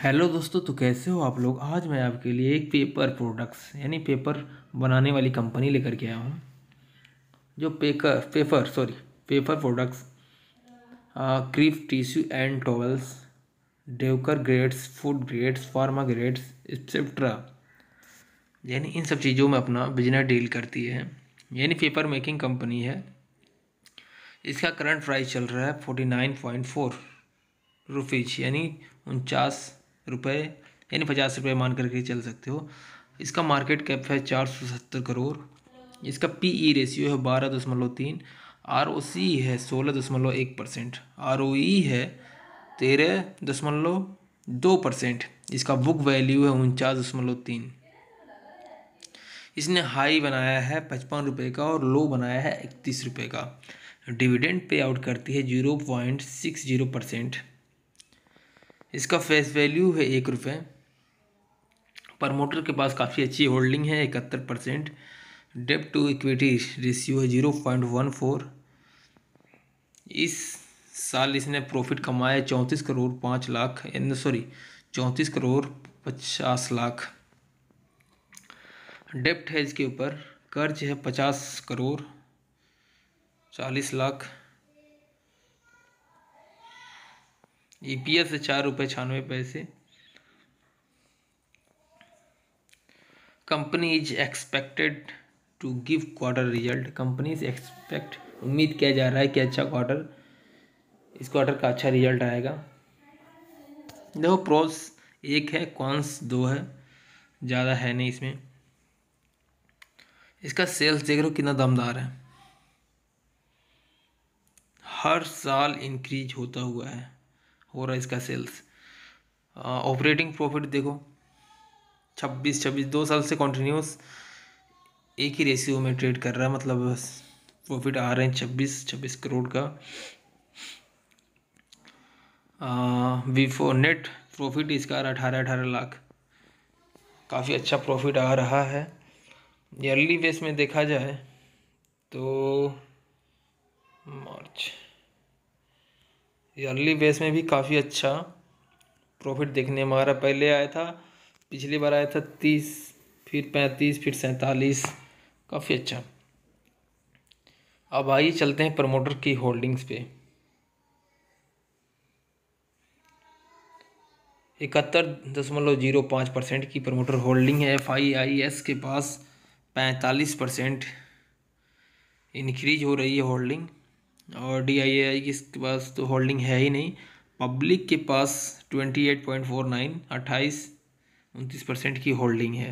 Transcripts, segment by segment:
hello दोस्तों तो कैसे हो आप लोग आज मैं आपके लिए एक पेपर प्रोडक्ट्स यानी पेपर बनाने वाली कंपनी लेकर के आया हूँ जो पेकर paper sorry paper products crepe tissue and towels डेवकर grades food grades pharma grades etcetera यानी इन सब चीज़ों में अपना बिजनेस डील करती है यानी पेपर मेकिंग कंपनी है इसका करंट प्राइस चल रहा है forty nine point four rupees यानी उनचास रुपये यानी पचास रुपये मान करके चल सकते हो इसका मार्केट कैप है चार सौ सत्तर करोड़ इसका पी ई रेशियो है बारह दशमलव तीन आर ओ सी है सोलह दशमलव एक परसेंट आर ओ ई है तेरह दशमलव दो परसेंट इसका बुक वैल्यू है उनचास दशमलव तीन इसने हाई बनाया है पचपन रुपये का और लो बनाया है इकतीस रुपये का डिविडेंड पे आउट करती है zero point six zero percent इसका फेस वैल्यू है एक रुपये प्रमोटर के पास काफ़ी अच्छी होल्डिंग है इकहत्तर percent debt to equity ratio है जीरो पॉइंट वन फोर इस साल इसने प्रॉफिट कमाया चौंतीस करोड़ पाँच लाख सॉरी चौंतीस करोड़ पचास लाख डेप्ट है इसके ऊपर कर्ज है पचास करोड़ चालीस लाख ई पी एस है चार रुपये छियानवे पैसे company is expected to give quarter result company is expect उम्मीद किया जा रहा है कि अच्छा क्वार्टर इस क्वार्टर का अच्छा रिजल्ट आएगा देखो प्रोस एक है कॉन्स दो है ज़्यादा है नहीं इसमें इसका सेल्स देख रहे हो कितना दमदार है हर साल इंक्रीज होता हुआ है हो रहा है इसका सेल्स ऑपरेटिंग प्रॉफिट देखो छब्बीस छब्बीस दो साल से कंटिन्यूस एक ही रेशियो में ट्रेड कर रहा है मतलब प्रॉफिट आ रहे हैं छब्बीस छब्बीस करोड़ का बिफोर नेट प्रॉफिट इसका अठारह अठारह लाख काफ़ी अच्छा प्रॉफिट आ रहा है ईयरली बेस में देखा जाए तो मार्च ईयरली बेस में भी काफ़ी अच्छा प्रॉफिट देखने में आ रहा पहले आया था पिछली बार आया था तीस फिर पैंतीस फिर सैंतालीस काफ़ी अच्छा अब आइए चलते हैं प्रमोटर की होल्डिंग्स पे इकहत्तर दशमलव जीरो पाँच परसेंट की प्रमोटर होल्डिंग है एफ आई आई एस के पास पैंतालीस परसेंट इनक्रीज हो रही है होल्डिंग और डी आई आई के पास तो होल्डिंग है ही नहीं पब्लिक के पास twenty eight point four nine अट्ठाईस उनतीस परसेंट की होल्डिंग है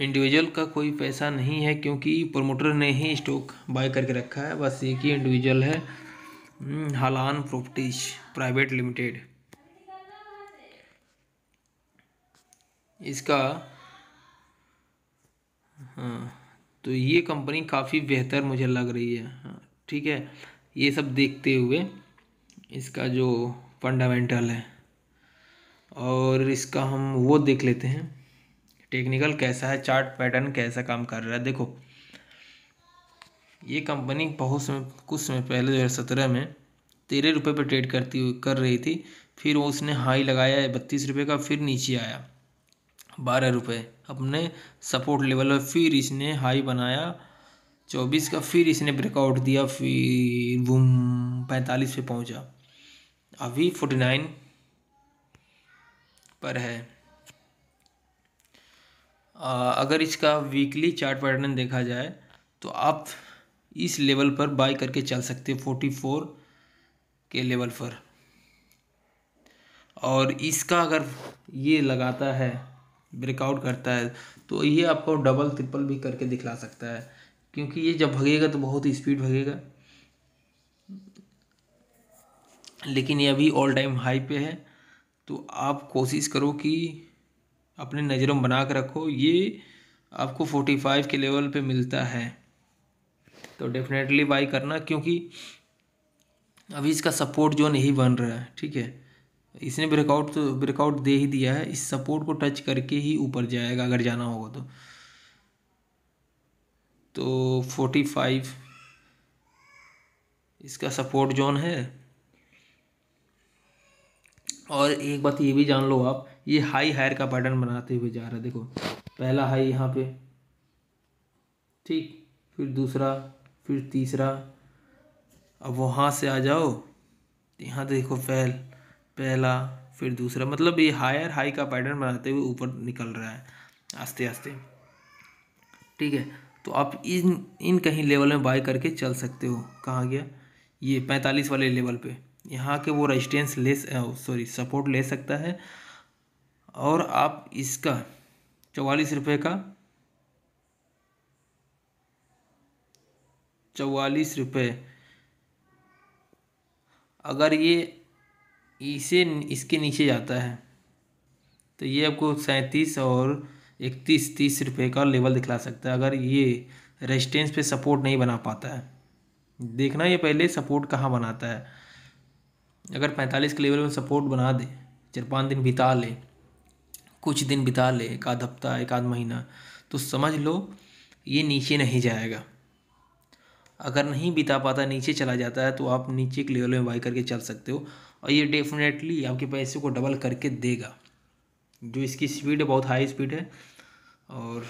इंडिविजुअल का कोई पैसा नहीं है क्योंकि प्रोमोटर ने ही स्टॉक बाय करके रखा है बस एक ही इंडिविजुअल है hmm, Halan properties private limited इसका हाँ तो ये कंपनी काफ़ी बेहतर मुझे लग रही है हाँ ठीक है ये सब देखते हुए इसका जो फंडामेंटल है और इसका हम वो देख लेते हैं टेक्निकल कैसा है चार्ट पैटर्न कैसा काम कर रहा है देखो ये कंपनी बहुत समय कुछ समय पहले दो हज़ार सत्रह में तेरह रुपये पर ट्रेड करती कर रही थी फिर वो उसने हाई लगाया बत्तीस रुपये का फिर नीचे आया बारह रुपये अपने सपोर्ट लेवल पर फिर इसने हाई बनाया चौबीस का फिर इसने ब्रेकआउट दिया फिर वो पैंतालीस पे पहुंचा अभी फोर्टी नाइन पर है आ, अगर इसका वीकली चार्ट पैटर्न देखा जाए तो आप इस लेवल पर बाई करके चल सकते हैं फोर्टी फोर के लेवल पर और इसका अगर ये लगाता है ब्रेकआउट करता है तो ये आपको डबल ट्रिपल भी करके दिखला सकता है क्योंकि ये जब भगेगा तो बहुत ही स्पीड भगेगा लेकिन ये अभी ऑल टाइम हाई पे है तो आप कोशिश करो कि अपने नज़रों में बना कर रखो ये आपको फोर्टी फाइव के लेवल पे मिलता है तो डेफिनेटली बाई करना क्योंकि अभी इसका सपोर्ट जोन यही बन रहा है ठीक है इसने ब्रेकआउट तो ब्रेकआउट दे ही दिया है इस सपोर्ट को टच करके ही ऊपर जाएगा अगर जाना होगा तो तो फोर्टी फाइव इसका सपोर्ट जोन है और एक बात ये भी जान लो आप ये हाई हायर का पैटर्न बनाते हुए जा रहा है देखो पहला हाई यहाँ पे ठीक फिर दूसरा फिर तीसरा अब वहाँ से आ जाओ यहाँ देखो फैल पहला फिर दूसरा मतलब ये हायर हाई का पैटर्न बनाते हुए ऊपर निकल रहा है आस्ते आस्ते ठीक है तो आप इन इन कहीं लेवल में बाय करके चल सकते हो कहाँ गया ये पैंतालीस वाले लेवल पे यहाँ के वो रेजिस्टेंस ले सॉरी सपोर्ट ले सकता है और आप इसका चवालीस रुपये का चवालीस रुपये अगर ये इसे इसके नीचे जाता है तो ये आपको सैंतीस और इकतीस तीस रुपये का लेवल दिखला सकता है अगर ये रेजिस्टेंस पे सपोर्ट नहीं बना पाता है देखना ये पहले सपोर्ट कहाँ बनाता है अगर पैंतालीस के लेवल में सपोर्ट बना दे चार पाँच दिन बिता ले कुछ दिन बिता ले एक आध हफ्ता एक आध महीना तो समझ लो ये नीचे नहीं जाएगा अगर नहीं बिता पाता नीचे चला जाता है तो आप नीचे के लेवल में बाई करके चल सकते हो और ये डेफिनेटली आपके पैसे को डबल करके देगा जो इसकी स्पीड है बहुत हाई स्पीड है और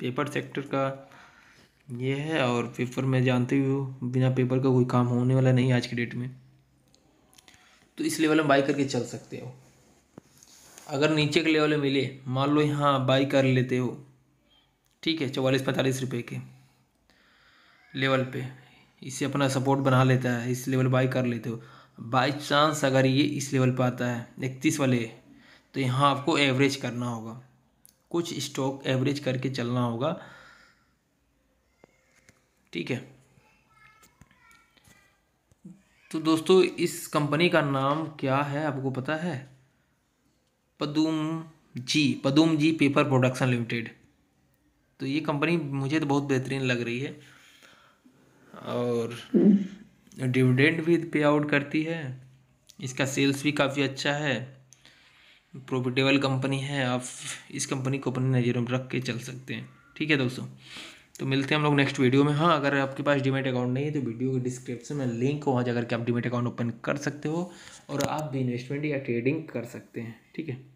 पेपर सेक्टर का ये है और पेपर मैं जानते हुए हूँ बिना पेपर का कोई काम होने वाला नहीं आज के डेट में तो इस लेवल में बाई करके चल सकते हो अगर नीचे के लेवल में मिले मान लो यहाँ बाई कर लेते हो ठीक है चौवालीस पैंतालीस रुपये के लेवल पे इससे अपना सपोर्ट बना लेता है इस लेवल बाई कर लेते हो बाई चांस अगर ये इस लेवल पर आता है इकतीस वाले तो यहाँ आपको एवरेज करना होगा कुछ स्टॉक एवरेज करके चलना होगा ठीक है तो दोस्तों इस कंपनी का नाम क्या है आपको पता है Pudumjee Pudumjee paper production limited तो ये कंपनी मुझे तो बहुत बेहतरीन लग रही है और डिविडेंड भी पे आउट करती है इसका सेल्स भी काफ़ी अच्छा है प्रॉफिटेबल कंपनी है आप इस कंपनी को अपनी नज़रों में रख के चल सकते हैं ठीक है दोस्तों तो मिलते हैं हम लोग नेक्स्ट वीडियो में हाँ अगर आपके पास डिमेट अकाउंट नहीं है तो वीडियो के डिस्क्रिप्शन में लिंक वहाँ जाकर के आप डीमेट अकाउंट ओपन कर सकते हो और आप भी इन्वेस्टमेंट या ट्रेडिंग कर सकते हैं ठीक है